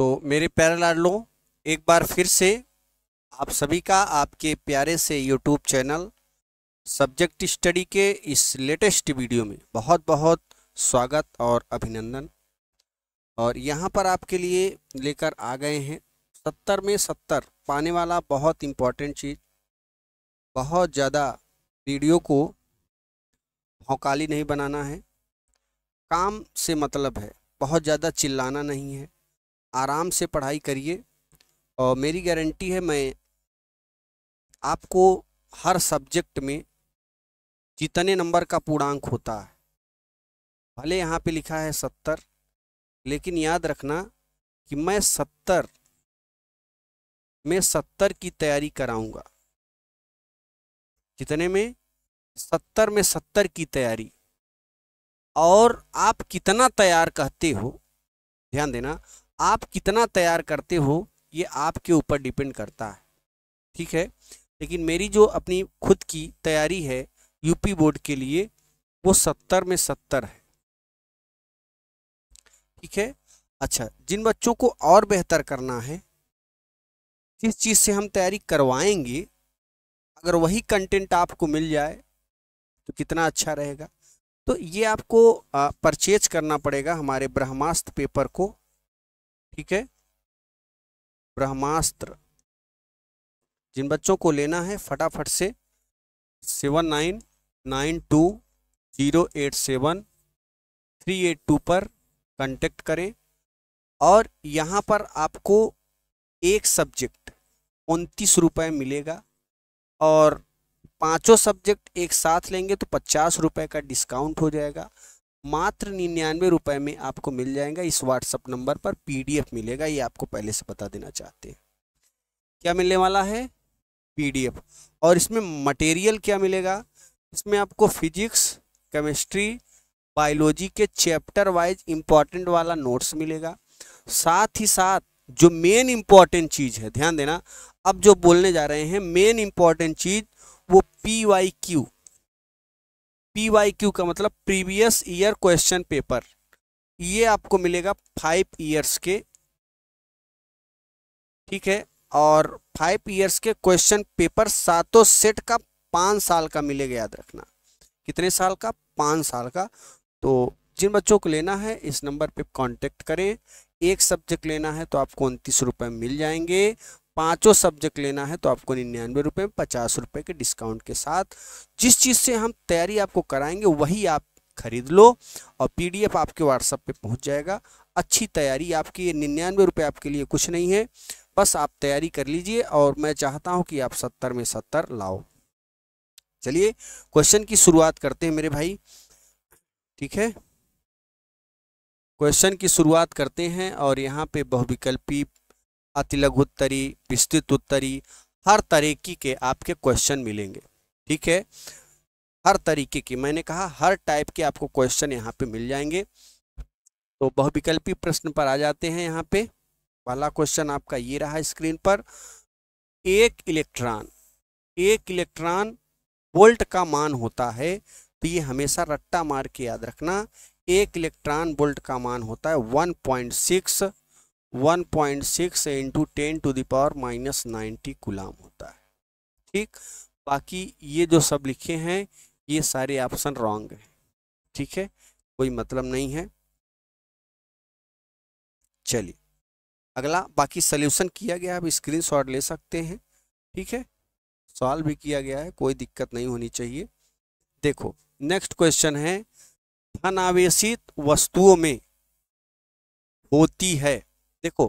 तो मेरे प्यारे लाडलो एक बार फिर से आप सभी का आपके प्यारे से यूट्यूब चैनल सब्जेक्ट स्टडी के इस लेटेस्ट वीडियो में बहुत बहुत स्वागत और अभिनंदन और यहाँ पर आपके लिए लेकर आ गए हैं सत्तर में सत्तर पाने वाला बहुत इम्पॉर्टेंट चीज़ बहुत ज़्यादा वीडियो को भौकाली नहीं बनाना है काम से मतलब है बहुत ज़्यादा चिल्लाना नहीं है आराम से पढ़ाई करिए और मेरी गारंटी है मैं आपको हर सब्जेक्ट में जितने नंबर का पूर्णांक होता है भले यहाँ पे लिखा है सत्तर लेकिन याद रखना कि मैं सत्तर में सत्तर की तैयारी कराऊंगा जितने में सत्तर में सत्तर की तैयारी और आप कितना तैयार कहते हो ध्यान देना आप कितना तैयार करते हो ये आपके ऊपर डिपेंड करता है ठीक है लेकिन मेरी जो अपनी खुद की तैयारी है यूपी बोर्ड के लिए वो सत्तर में सत्तर है ठीक है अच्छा जिन बच्चों को और बेहतर करना है जिस चीज़ से हम तैयारी करवाएंगे अगर वही कंटेंट आपको मिल जाए तो कितना अच्छा रहेगा तो ये आपको परचेज करना पड़ेगा हमारे ब्रह्मास्त्र पेपर को ठीक है ब्रह्मास्त्र जिन बच्चों को लेना है फटाफट से seven nine nine two zero eight seven three eight two पर कांटेक्ट करें और यहाँ पर आपको एक सब्जेक्ट उनतीस रुपये मिलेगा और पांचों सब्जेक्ट एक साथ लेंगे तो पचास रुपये का डिस्काउंट हो जाएगा मात्र निन्यानवे रुपए में आपको मिल जाएगा इस व्हाट्सअप नंबर पर पीडीएफ मिलेगा ये आपको पहले से बता देना चाहते हैं क्या मिलने वाला है पीडीएफ और इसमें मटेरियल क्या मिलेगा इसमें आपको फिजिक्स केमिस्ट्री बायोलॉजी के चैप्टर वाइज इंपॉर्टेंट वाला नोट्स मिलेगा साथ ही साथ जो मेन इंपॉर्टेंट चीज़ है ध्यान देना अब जो बोलने जा रहे हैं मेन इंपॉर्टेंट चीज़ वो पी वाई क्यू पी का मतलब प्रीवियस ईयर क्वेश्चन पेपर ये आपको मिलेगा फाइव ईयर्स के ठीक है और फाइव ईयर्स के क्वेश्चन पेपर सातों सेट का पाँच साल का मिलेगा याद रखना कितने साल का पाँच साल का तो जिन बच्चों को लेना है इस नंबर पे कांटेक्ट करें एक सब्जेक्ट लेना है तो आपको उनतीस रुपये मिल जाएंगे पांचों सब्जेक्ट लेना है तो आपको निन्यानवे रुपये पचास रुपये के डिस्काउंट के साथ जिस चीज़ से हम तैयारी आपको कराएंगे वही आप खरीद लो और पीडीएफ आपके व्हाट्सएप पे पहुंच जाएगा अच्छी तैयारी आपकी ये निन्यानवे रुपये आपके लिए कुछ नहीं है बस आप तैयारी कर लीजिए और मैं चाहता हूँ कि आप सत्तर में सत्तर लाओ चलिए क्वेश्चन की शुरुआत करते हैं मेरे भाई ठीक है क्वेश्चन की शुरुआत करते हैं और यहाँ पे बहुविकल्पी अति लघु उत्तरी विस्तृत उत्तरी हर तरीके के आपके क्वेश्चन मिलेंगे ठीक है हर तरीके की मैंने कहा हर टाइप के आपको क्वेश्चन यहाँ पे मिल जाएंगे तो बहुविकल्पी प्रश्न पर आ जाते हैं यहाँ पे पहला क्वेश्चन आपका ये रहा स्क्रीन पर एक इलेक्ट्रॉन एक इलेक्ट्रॉन वोल्ट का मान होता है तो ये हमेशा रट्टा मार के याद रखना एक इलेक्ट्रॉन वोल्ट का मान होता है one point six 1.6 point six into ten to the power minus nineteen coulomb होता है ठीक बाकी ये जो सब लिखे हैं ये सारे ऑप्शन रॉन्ग हैं ठीक है कोई मतलब नहीं है चलिए अगला बाकी सल्यूशन किया गया आप स्क्रीन शॉट ले सकते हैं ठीक है सॉल्व भी किया गया है कोई दिक्कत नहीं होनी चाहिए देखो नेक्स्ट क्वेश्चन है धनावेशित वस्तुओं में होती है देखो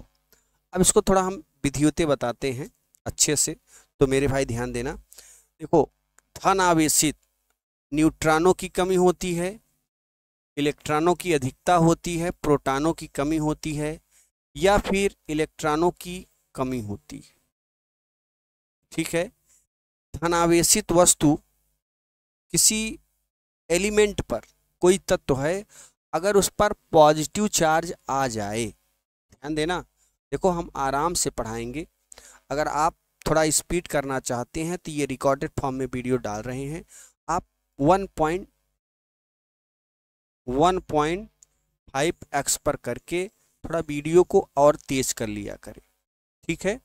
अब इसको थोड़ा हम विधियुते बताते हैं अच्छे से तो मेरे भाई ध्यान देना देखो धन आवेशित न्यूट्रॉनों की कमी होती है इलेक्ट्रॉनों की अधिकता होती है प्रोटॉनों की कमी होती है या फिर इलेक्ट्रॉनों की कमी होती है ठीक है धनावेशित वस्तु किसी एलिमेंट पर कोई तत्व है अगर उस पर पॉजिटिव चार्ज आ जाए ध्यान देना देखो हम आराम से पढ़ाएंगे अगर आप थोड़ा स्पीड करना चाहते हैं तो ये रिकॉर्डेड फॉर्म में वीडियो डाल रहे हैं आप one point one point five X पर करके थोड़ा वीडियो को और तेज़ कर लिया करें ठीक है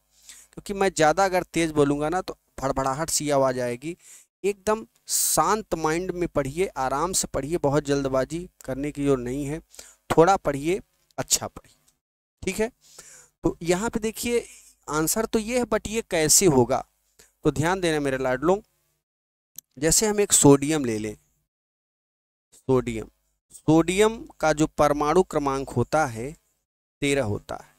क्योंकि मैं ज़्यादा अगर तेज़ बोलूँगा ना तो भड़बड़ाहट सी आवाज़ आएगी एकदम शांत माइंड में पढ़िए आराम से पढ़िए बहुत जल्दबाजी करने की जरूरत नहीं है थोड़ा पढ़िए अच्छा पढ़िए ठीक है तो यहाँ पे देखिए आंसर तो ये है बट ये कैसे होगा तो ध्यान देना मेरे लाडलों जैसे हम एक सोडियम ले लें सोडियम सोडियम का जो परमाणु क्रमांक होता है तेरह होता है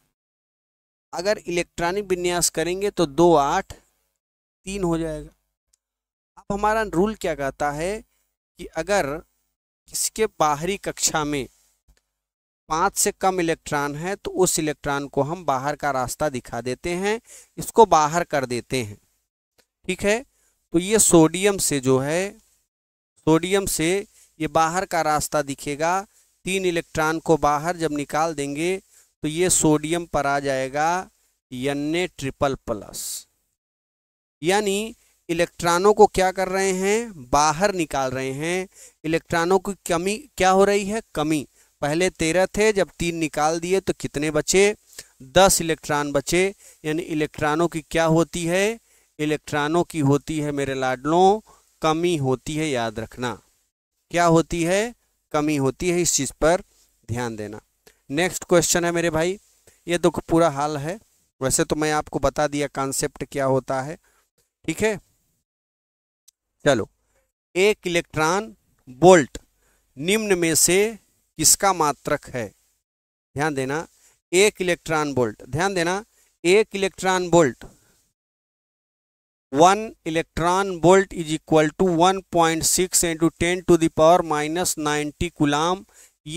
अगर इलेक्ट्रॉनिक विन्यास करेंगे तो दो आठ तीन हो जाएगा अब हमारा रूल क्या कहता है कि अगर किसके बाहरी कक्षा में पाँच से कम इलेक्ट्रॉन है तो उस इलेक्ट्रॉन को हम बाहर का रास्ता दिखा देते हैं इसको बाहर कर देते हैं ठीक है तो ये सोडियम से जो है सोडियम से ये बाहर का रास्ता दिखेगा तीन इलेक्ट्रॉन को बाहर जब निकाल देंगे तो ये सोडियम पर आ जाएगा एन ट्रिपल प्लस यानी इलेक्ट्रॉनों को क्या कर रहे हैं बाहर निकाल रहे हैं इलेक्ट्रॉनों की कमी क्या हो रही है कमी पहले तेरह थे जब तीन निकाल दिए तो कितने बचे दस इलेक्ट्रॉन बचे यानी इलेक्ट्रॉनों की क्या होती है इलेक्ट्रॉनों की होती है मेरे लाडलों कमी होती है याद रखना क्या होती है कमी होती है इस चीज़ पर ध्यान देना नेक्स्ट क्वेश्चन है मेरे भाई ये तो पूरा हाल है वैसे तो मैं आपको बता दिया कॉन्सेप्ट क्या होता है ठीक है चलो एक इलेक्ट्रॉन बोल्ट निम्न में से किसका मात्रक है ध्यान देना एक इलेक्ट्रॉन बोल्ट ध्यान देना एक electron volt one electron volt is equal to one point six into ten to the power minus nineteen coulomb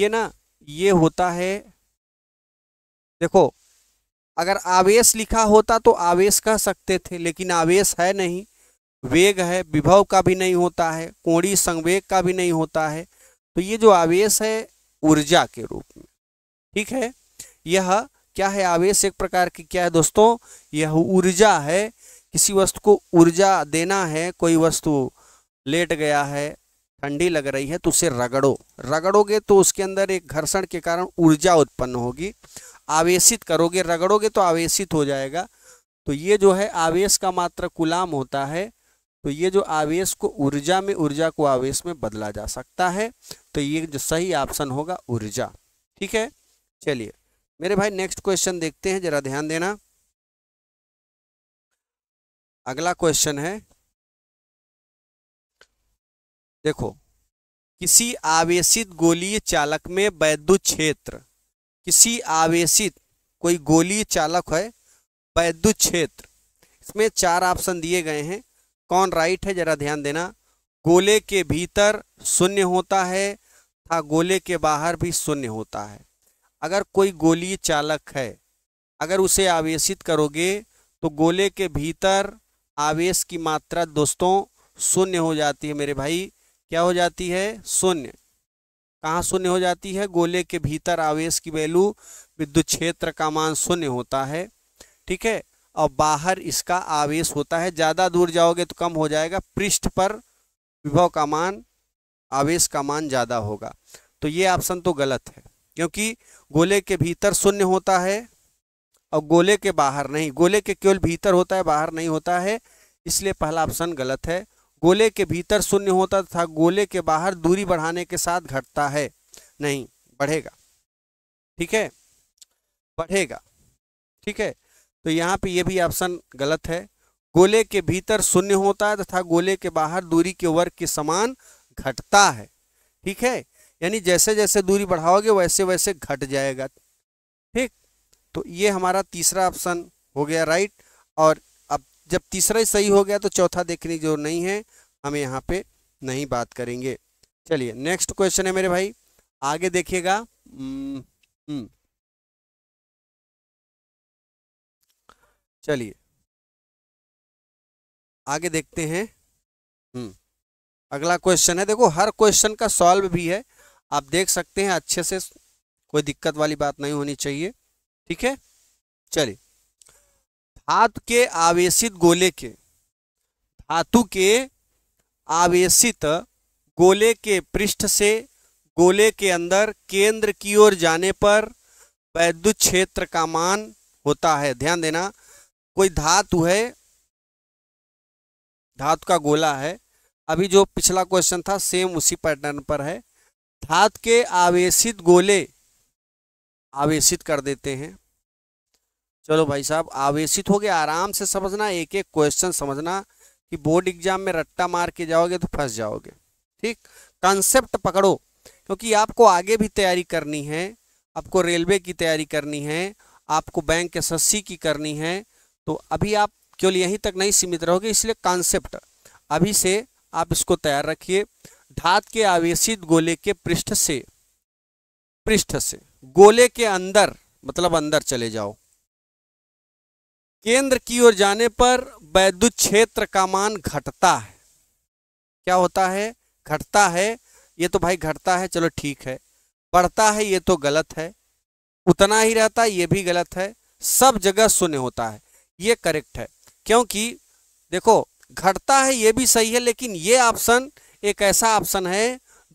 ये ना ये होता है देखो अगर आवेश लिखा होता तो आवेश कह सकते थे लेकिन आवेश है नहीं वेग है विभव का भी नहीं होता है कोड़ी संवेग का भी नहीं होता है तो ये जो आवेश है ऊर्जा के रूप में ठीक है यह क्या है आवेश एक प्रकार की क्या है दोस्तों यह ऊर्जा है किसी वस्तु को ऊर्जा देना है कोई वस्तु लेट गया है ठंडी लग रही है तो उसे रगड़ो रगड़ोगे तो उसके अंदर एक घर्षण के कारण ऊर्जा उत्पन्न होगी आवेशित करोगे रगड़ोगे तो आवेशित हो जाएगा तो ये जो है आवेश का मात्र कुलाम होता है तो ये जो आवेश को ऊर्जा में ऊर्जा को आवेश में बदला जा सकता है तो ये जो सही ऑप्शन होगा ऊर्जा ठीक है चलिए मेरे भाई नेक्स्ट क्वेश्चन देखते हैं जरा ध्यान देना अगला क्वेश्चन है देखो किसी आवेशित गोलीय चालक में वैद्युत क्षेत्र किसी आवेशित कोई गोलीय चालक है वैद्युत क्षेत्र इसमें चार ऑप्शन दिए गए हैं कौन राइट है जरा ध्यान देना गोले के भीतर शून्य होता है था गोले के बाहर भी शून्य होता है अगर कोई गोली चालक है अगर उसे आवेशित करोगे तो गोले के भीतर आवेश की मात्रा दोस्तों शून्य हो जाती है मेरे भाई क्या हो जाती है शून्य कहाँ शून्य हो जाती है गोले के भीतर आवेश की वैल्यू विद्युत क्षेत्र का मान शून्य होता है ठीक है और बाहर इसका आवेश होता है ज़्यादा दूर जाओगे तो कम हो जाएगा पृष्ठ पर विभव का मान आवेश का मान ज़्यादा होगा तो ये ऑप्शन तो गलत है क्योंकि गोले के भीतर शून्य होता है और गोले के बाहर नहीं गोले के केवल भीतर होता है बाहर नहीं होता है इसलिए पहला ऑप्शन गलत है गोले के भीतर शून्य होता था गोले के बाहर दूरी बढ़ाने के साथ घटता है नहीं बढ़ेगा ठीक है बढ़ेगा ठीक है तो यहाँ पे ये भी ऑप्शन गलत है गोले के भीतर शून्य होता है तथा गोले के बाहर दूरी के वर्ग के समान घटता है ठीक है यानी जैसे जैसे दूरी बढ़ाओगे वैसे वैसे घट जाएगा ठीक तो ये हमारा तीसरा ऑप्शन हो गया राइट और अब जब तीसरा ही सही हो गया तो चौथा देखने की जरूरत नहीं है हम यहाँ पे नहीं बात करेंगे चलिए नेक्स्ट क्वेश्चन है मेरे भाई आगे देखिएगा हम्म, हम्म। चलिए आगे देखते हैं हम्म अगला क्वेश्चन है देखो हर क्वेश्चन का सॉल्व भी है आप देख सकते हैं अच्छे से कोई दिक्कत वाली बात नहीं होनी चाहिए ठीक है चलिए धातु के आवेशित गोले के धातु के आवेशित गोले के पृष्ठ से गोले के अंदर केंद्र की ओर जाने पर वैद्युत क्षेत्र का मान होता है ध्यान देना कोई धातु है धातु का गोला है अभी जो पिछला क्वेश्चन था सेम उसी पैटर्न पर है धातु के आवेशित गोले आवेशित कर देते हैं चलो भाई साहब आवेशित हो गया आराम से समझना एक एक क्वेश्चन समझना कि बोर्ड एग्जाम में रट्टा मार के जाओगे तो फंस जाओगे ठीक कंसेप्ट पकड़ो क्योंकि आपको आगे भी तैयारी करनी है आपको रेलवे की तैयारी करनी है आपको बैंक एस की करनी है तो अभी आप केवल यहीं तक नहीं सीमित रहोगे इसलिए कॉन्सेप्ट अभी से आप इसको तैयार रखिए धात के आवेशित गोले के पृष्ठ से पृष्ठ से गोले के अंदर मतलब अंदर चले जाओ केंद्र की ओर जाने पर वैद्युत क्षेत्र का मान घटता है क्या होता है घटता है ये तो भाई घटता है चलो ठीक है बढ़ता है ये तो गलत है उतना ही रहता है ये भी गलत है सब जगह शून्य होता है ये करेक्ट है क्योंकि देखो घटता है ये भी सही है लेकिन ये ऑप्शन एक ऐसा ऑप्शन है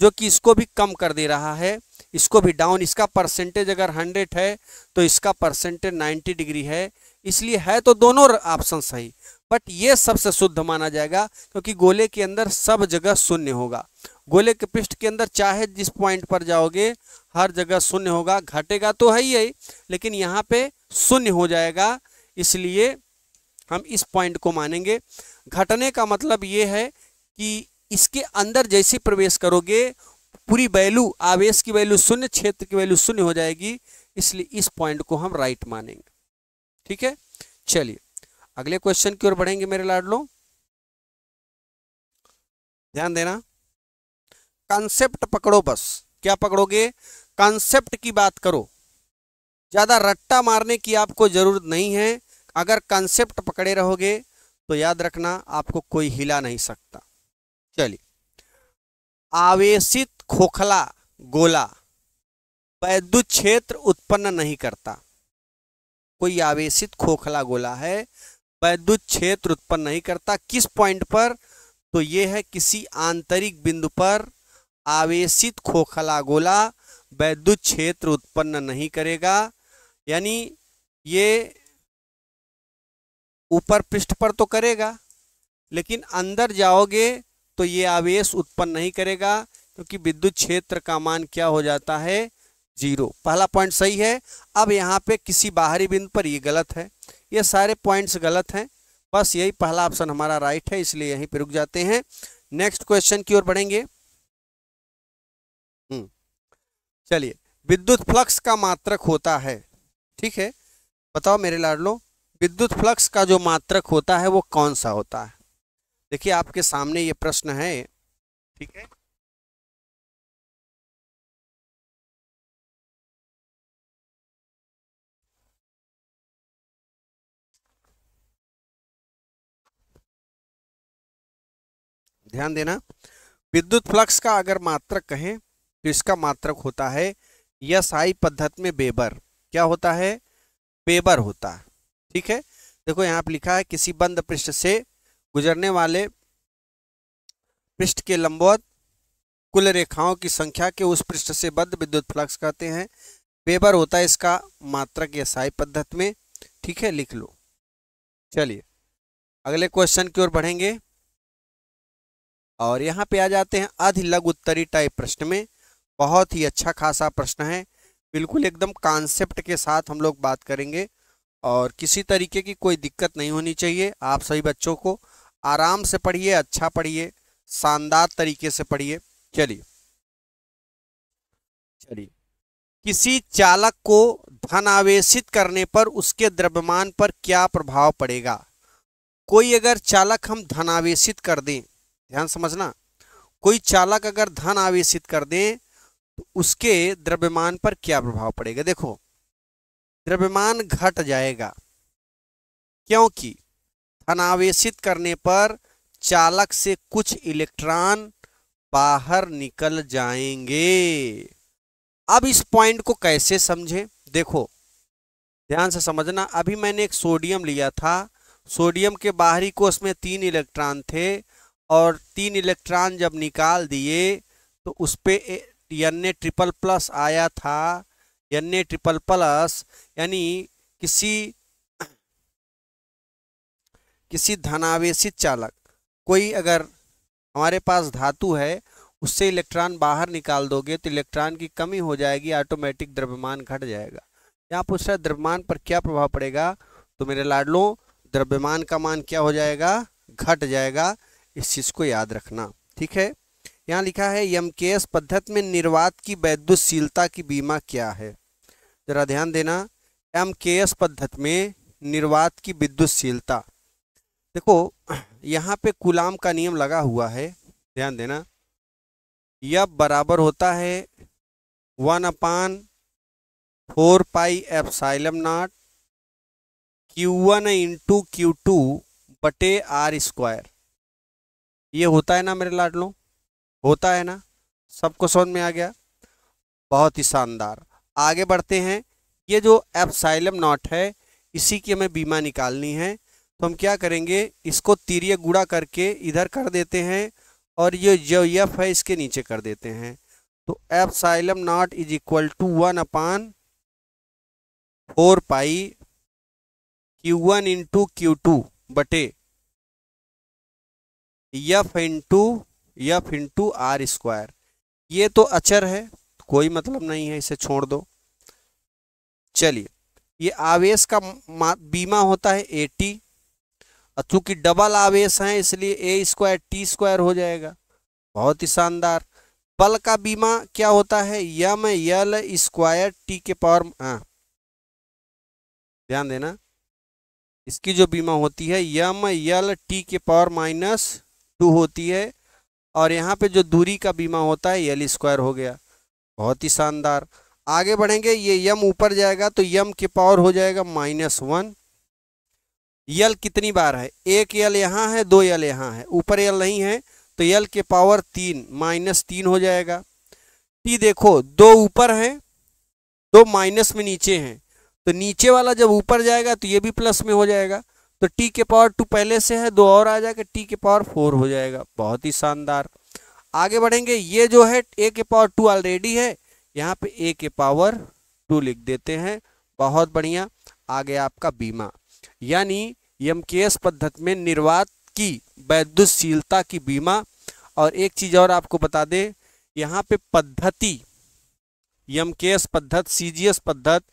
जो कि इसको भी कम कर दे रहा है इसको भी डाउन इसका परसेंटेज अगर हंड्रेड है तो इसका परसेंटेज नाइन्टी डिग्री है इसलिए है तो दोनों ऑप्शन सही बट ये सबसे शुद्ध माना जाएगा क्योंकि गोले के अंदर सब जगह शून्य होगा गोले के पृष्ठ के अंदर चाहे जिस पॉइंट पर जाओगे हर जगह शून्य होगा घटेगा तो है ही है लेकिन यहाँ पे शून्य हो जाएगा इसलिए हम इस पॉइंट को मानेंगे घटने का मतलब ये है कि इसके अंदर जैसे प्रवेश करोगे पूरी वैल्यू आवेश की वैल्यू शून्य क्षेत्र की वैल्यू शून्य हो जाएगी इसलिए इस पॉइंट को हम राइट मानेंगे ठीक है चलिए अगले क्वेश्चन की ओर बढ़ेंगे मेरे लाडलो ध्यान देना कॉन्सेप्ट पकड़ो बस क्या पकड़ोगे कॉन्सेप्ट की बात करो ज़्यादा रट्टा मारने की आपको ज़रूरत नहीं है अगर कंसेप्ट पकड़े रहोगे तो याद रखना आपको कोई हिला नहीं सकता चलिए आवेशित खोखला गोला वैद्युत क्षेत्र उत्पन्न नहीं करता कोई आवेशित खोखला गोला है वैद्युत क्षेत्र उत्पन्न नहीं करता किस पॉइंट पर तो यह है किसी आंतरिक बिंदु पर आवेशित खोखला गोला वैद्युत क्षेत्र उत्पन्न नहीं करेगा यानी ये ऊपर पृष्ठ पर तो करेगा लेकिन अंदर जाओगे तो ये आवेश उत्पन्न नहीं करेगा क्योंकि विद्युत क्षेत्र का मान क्या हो जाता है जीरो पहला पॉइंट सही है अब यहाँ पे किसी बाहरी बिंदु पर ये गलत है ये सारे पॉइंट्स गलत हैं बस यही पहला ऑप्शन हमारा राइट है इसलिए यहीं पर रुक जाते हैं नेक्स्ट क्वेश्चन की ओर बढ़ेंगे हम्म। चलिए विद्युत फ्लक्स का मात्रक होता है ठीक है बताओ मेरे लाडलो विद्युत फ्लक्स का जो मात्रक होता है वो कौन सा होता है देखिए आपके सामने ये प्रश्न है ठीक है ध्यान देना विद्युत फ्लक्स का अगर मात्रक कहें तो इसका मात्रक होता है यस आई पद्धत में बेबर क्या होता है बेबर होता है ठीक है देखो यहाँ पर लिखा है किसी बंद पृष्ठ से गुजरने वाले पृष्ठ के लंबवत कुल रेखाओं की संख्या के उस पृष्ठ से बद्ध विद्युत फ्लक्स कहते हैं वेबर होता है इसका मात्रक साई पद्धत में ठीक है लिख लो चलिए अगले क्वेश्चन की ओर बढ़ेंगे और यहाँ पे आ जाते हैं लघु उत्तरी टाइप प्रश्न में बहुत ही अच्छा खासा प्रश्न है बिल्कुल एकदम कॉन्सेप्ट के साथ हम लोग बात करेंगे और किसी तरीके की कोई दिक्कत नहीं होनी चाहिए आप सभी बच्चों को आराम से पढ़िए अच्छा पढ़िए शानदार तरीके से पढ़िए चलिए चलिए किसी चालक को धन आवेशित करने पर उसके द्रव्यमान पर क्या प्रभाव पड़ेगा कोई अगर चालक हम धन आवेशित कर दें ध्यान समझना कोई चालक अगर धन आवेशित कर दें तो उसके द्रव्यमान पर क्या प्रभाव पड़ेगा देखो द्रव्यमान घट जाएगा क्योंकि अनावेशित करने पर चालक से कुछ इलेक्ट्रॉन बाहर निकल जाएंगे अब इस पॉइंट को कैसे समझें देखो ध्यान से समझना अभी मैंने एक सोडियम लिया था सोडियम के बाहरी कोष में तीन इलेक्ट्रॉन थे और तीन इलेक्ट्रॉन जब निकाल दिए तो उस पर एन ट्रिपल प्लस आया था एन ए ट्रिपल प्लस यानी किसी किसी धनावेशित चालक कोई अगर हमारे पास धातु है उससे इलेक्ट्रॉन बाहर निकाल दोगे तो इलेक्ट्रॉन की कमी हो जाएगी ऑटोमेटिक द्रव्यमान घट जाएगा यहाँ पूछ रहा द्रव्यमान पर क्या प्रभाव पड़ेगा तो मेरे लाडलो द्रव्यमान का मान क्या हो जाएगा घट जाएगा इस चीज़ को याद रखना ठीक है यहाँ लिखा है यम के एस पद्धत में निर्वात की वैद्युशीलता की बीमा क्या है जरा ध्यान देना एम के एस पद्धत में निर्वात की विद्युतशीलता देखो यहाँ पे कुलाम का नियम लगा हुआ है ध्यान देना यह बराबर होता है one upon four pi epsilon naught q one into Q two बटे आर स्क्वायर ये होता है ना मेरे लाडलों होता है ना सबको समझ में आ गया बहुत ही शानदार आगे बढ़ते हैं ये जो एप्साइलम नॉट है इसी की हमें बीमा निकालनी है तो हम क्या करेंगे इसको तीरिय गुड़ा करके इधर कर देते हैं और ये जो यफ है इसके नीचे कर देते हैं तो F epsilon naught is equal to one upon four pi Q one into Q two बटे F into F into R square ये तो अचर है कोई मतलब नहीं है इसे छोड़ दो चलिए ये आवेश का बीमा होता है ए टी चूंकि डबल आवेश है इसलिए ए स्क्वायर टी स्क्वायर हो जाएगा बहुत ही शानदार बल का बीमा क्या होता है यम यल स्क्वायर टी के पावर हाँ ध्यान देना इसकी जो बीमा होती है यम यल टी के पावर माइनस टू होती है और यहाँ पे जो दूरी का बीमा होता है यल स्क्वायर हो गया बहुत ही शानदार आगे बढ़ेंगे ये यम ऊपर जाएगा तो यम के पावर हो जाएगा माइनस वन यल कितनी बार है एक यल यहाँ है दो यल यहाँ है ऊपर यल नहीं है तो यल के पावर तीन माइनस तीन हो जाएगा टी देखो दो ऊपर है दो माइनस में नीचे हैं तो नीचे वाला जब ऊपर जाएगा तो ये भी प्लस में हो जाएगा तो टी के पावर टू पहले से है दो और आ जाएगा टी के पावर फोर हो जाएगा बहुत ही शानदार आगे बढ़ेंगे ये जो है ए के पावर टू ऑलरेडी है यहाँ पे ए के पावर टू लिख देते हैं बहुत बढ़िया आ गया आपका बीमा यानी एम पद्धति में निर्वात की वैद्युशीलता की बीमा और एक चीज़ और आपको बता दें यहाँ पे पद्धति एम के एस पद्धत सी जी एस पद्धत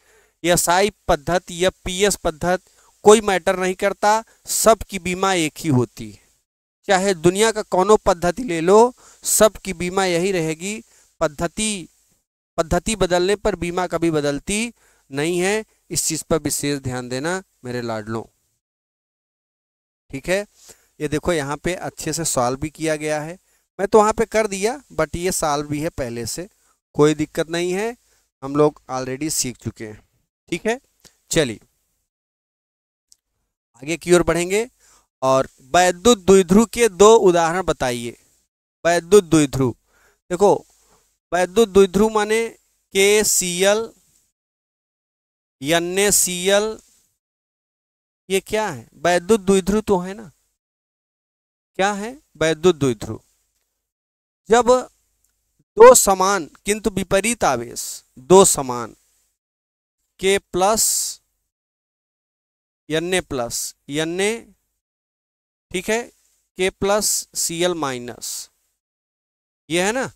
एस आई पद्धत या पी एस पद्धत कोई मैटर नहीं करता सबकी बीमा एक ही होती है चाहे दुनिया का कोनो पद्धति ले लो सबकी बीमा यही रहेगी पद्धति पद्धति बदलने पर बीमा कभी बदलती नहीं है इस चीज़ पर विशेष ध्यान देना मेरे लाडलों ठीक है ये देखो यहाँ पे अच्छे से सॉल्व भी किया गया है मैं तो वहाँ पे कर दिया बट ये सॉल्व भी है पहले से कोई दिक्कत नहीं है हम लोग ऑलरेडी सीख चुके हैं ठीक है चलिए आगे की ओर बढ़ेंगे और वैद्युत द्विध्रुव के दो उदाहरण बताइए वैद्युत द्विध्रुव देखो वैद्युत द्विध्रुव माने K C L N A C L ये क्या है वैद्युत द्विध्रुव तो है ना क्या है वैद्युत द्विध्रुव जब दो समान किंतु विपरीत आवेश दो समान K plus N A plus N A ठीक है के प्लस सी एल माइनस ये है ना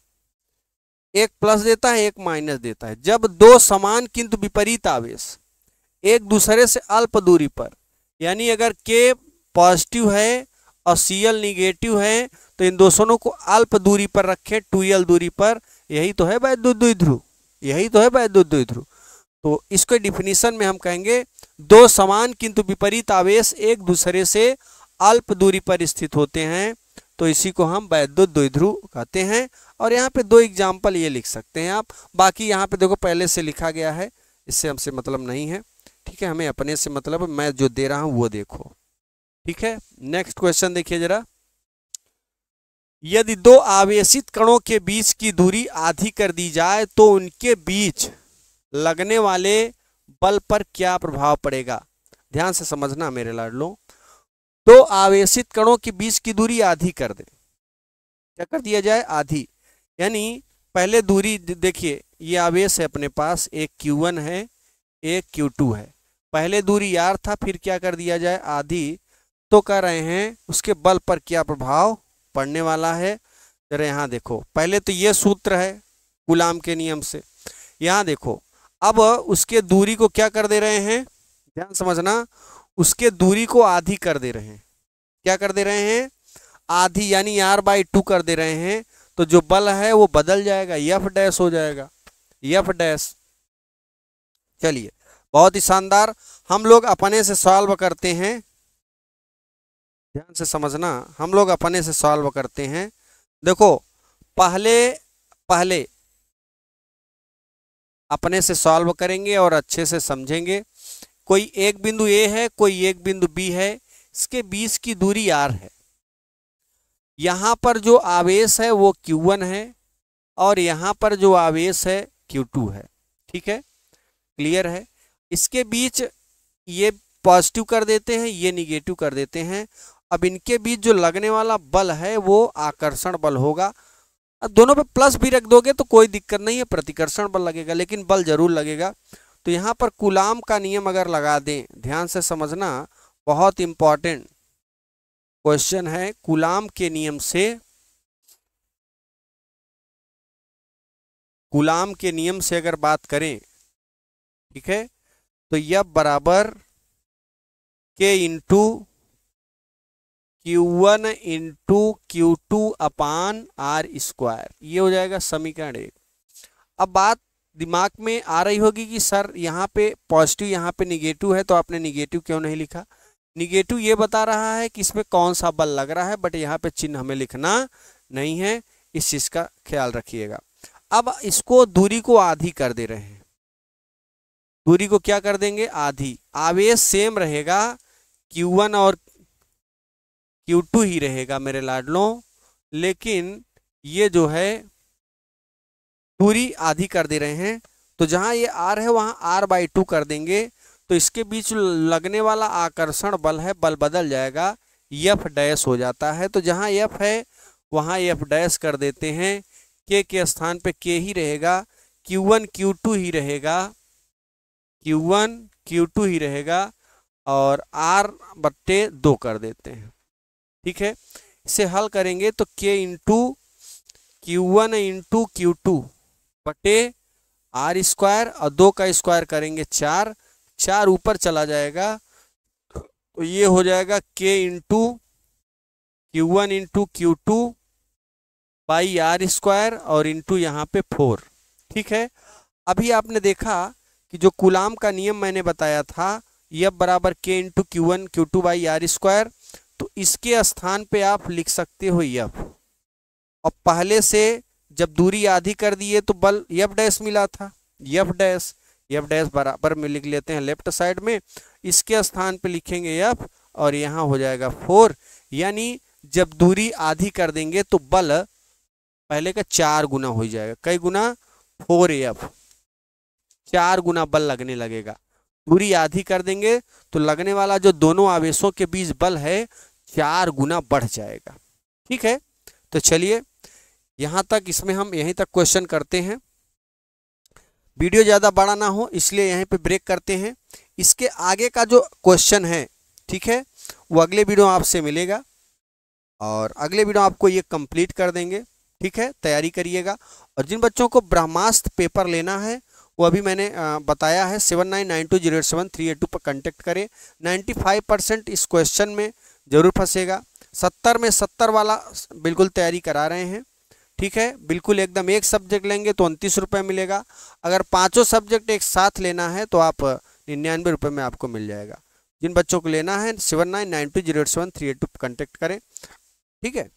एक प्लस देता है एक माइनस देता है जब दो समान किंतु विपरीत आवेश एक दूसरे से अल्प दूरी पर यानी अगर के पॉजिटिव है और सी एल निगेटिव है तो इन दोनों को अल्प दूरी पर रखें टू एल दूरी पर यही तो है वैद्युत द्विध्रुव यही तो है वैद्युत द्विध्रुव तो इसके डिफिनीशन में हम कहेंगे दो समान किंतु विपरीत आवेश एक दूसरे से अल्प दूरी पर स्थित होते हैं तो इसी को हम वैद्युत द्विध्रुव कहते हैं और यहाँ पे दो एग्जाम्पल ये लिख सकते हैं आप बाकी यहाँ पे देखो पहले से लिखा गया है इससे हमसे मतलब नहीं है ठीक है हमें अपने से मतलब मैं जो दे रहा हूँ वो देखो ठीक है नेक्स्ट क्वेश्चन देखिए जरा यदि दो आवेशित कणों के बीच की दूरी आधी कर दी जाए तो उनके बीच लगने वाले बल पर क्या प्रभाव पड़ेगा ध्यान से समझना मेरे लाडलो तो आवेशित कणों के बीच की दूरी आधी कर दे क्या कर दिया जाए आधी यानी पहले दूरी देखिए ये आवेश है अपने पास एक Q1 है एक Q2 है पहले दूरी यार था फिर क्या कर दिया जाए आधी तो कह रहे हैं उसके बल पर क्या प्रभाव पड़ने वाला है जरा यहाँ देखो पहले तो ये सूत्र है गुलाम के नियम से यहाँ देखो अब उसके दूरी को क्या कर दे रहे हैं ध्यान समझना उसके दूरी को आधी कर दे रहे हैं क्या कर दे रहे हैं आधी यानी आर बाई टू कर दे रहे हैं तो जो बल है वो बदल जाएगा यफ डैश हो जाएगा यफ डैश चलिए बहुत ही शानदार हम लोग अपने से सॉल्व करते हैं ध्यान से समझना हम लोग अपने से सॉल्व करते हैं देखो पहले पहले अपने से सॉल्व करेंगे और अच्छे से समझेंगे कोई एक बिंदु ए है कोई एक बिंदु बी है इसके बीच की दूरी आर है यहाँ पर जो आवेश है वो क्यू वन है और यहाँ पर जो आवेश है क्यू टू है ठीक है क्लियर है इसके बीच ये पॉजिटिव कर देते हैं ये निगेटिव कर देते हैं अब इनके बीच जो लगने वाला बल है वो आकर्षण बल होगा दोनों पे प्लस भी रख दोगे तो कोई दिक्कत नहीं है प्रतिकर्षण बल लगेगा लेकिन बल जरूर लगेगा तो यहाँ पर कुलाम का नियम अगर लगा दें ध्यान से समझना बहुत इंपॉर्टेंट क्वेश्चन है कुलाम के नियम से गुलाम के नियम से अगर बात करें ठीक है तो यह बराबर K into Q one into Q two upon R square ये हो जाएगा समीकरण एक अब बात दिमाग में आ रही होगी कि सर यहाँ पे पॉजिटिव यहाँ पे निगेटिव है तो आपने निगेटिव क्यों नहीं लिखा निगेटिव ये बता रहा है कि इसमें कौन सा बल लग रहा है बट यहाँ पे चिन्ह हमें लिखना नहीं है इस चीज़ का ख्याल रखिएगा अब इसको दूरी को आधी कर दे रहे हैं दूरी को क्या कर देंगे आधी आवेश सेम रहेगा Q1 और टू ही रहेगा मेरे लाडलों लेकिन ये जो है दूरी आधी कर दे रहे हैं तो जहाँ ये आर है वहाँ आर बाई टू कर देंगे तो इसके बीच लगने वाला आकर्षण बल है बल बदल जाएगा यफ डैश हो जाता है तो जहाँ यफ है वहाँ यफ डैश कर देते हैं के के स्थान पे के ही रहेगा क्यू वन क्यू टू ही रहेगा क्यू वन क्यू टू ही रहेगा और आर बट्टे दो कर देते हैं ठीक है इसे हल करेंगे तो K into Q one into Q two बटे आर स्क्वायर और दो का स्क्वायर करेंगे चार चार ऊपर चला जाएगा तो ये हो जाएगा K into Q one into Q two by R square और इंटू यहाँ पे फोर ठीक है अभी आपने देखा कि जो कुलाम का नियम मैंने बताया था यह बराबर K into Q one Q two by R square तो इसके स्थान पे आप लिख सकते हो यफ और पहले से जब दूरी आधी कर दिए तो बल यफ डैश मिला था यफ डैश यफ डैश बराबर में लिख लेते हैं लेफ्ट साइड में इसके स्थान पे लिखेंगे यफ और यहाँ हो जाएगा फोर यानी जब दूरी आधी कर देंगे तो बल पहले का चार गुना हो जाएगा कई गुना फोर एफ चार गुना बल लगने लगेगा दूरी आधी कर देंगे तो लगने वाला जो दोनों आवेशों के बीच बल है चार गुना बढ़ जाएगा ठीक है तो चलिए यहाँ तक इसमें हम यहीं तक क्वेश्चन करते हैं वीडियो ज़्यादा बड़ा ना हो इसलिए यहीं पे ब्रेक करते हैं इसके आगे का जो क्वेश्चन है ठीक है वो अगले वीडियो आपसे मिलेगा और अगले वीडियो आपको ये कंप्लीट कर देंगे ठीक है तैयारी करिएगा और जिन बच्चों को ब्रह्मास्त्र पेपर लेना है वो अभी मैंने बताया है seven nine nine two zero eight seven three eight two पर कंटेक्ट करें नाइन्टी फाइव परसेंट इस क्वेश्चन में ज़रूर फंसेगा सत्तर में सत्तर वाला बिल्कुल तैयारी करा रहे हैं ठीक है बिल्कुल एकदम एक सब्जेक्ट लेंगे तो उनतीस रुपये मिलेगा अगर पाँचों सब्जेक्ट एक साथ लेना है तो आप निन्यानवे रुपये में आपको मिल जाएगा जिन बच्चों को लेना है seven nine nine two zero eight seven three eight two contact करें ठीक है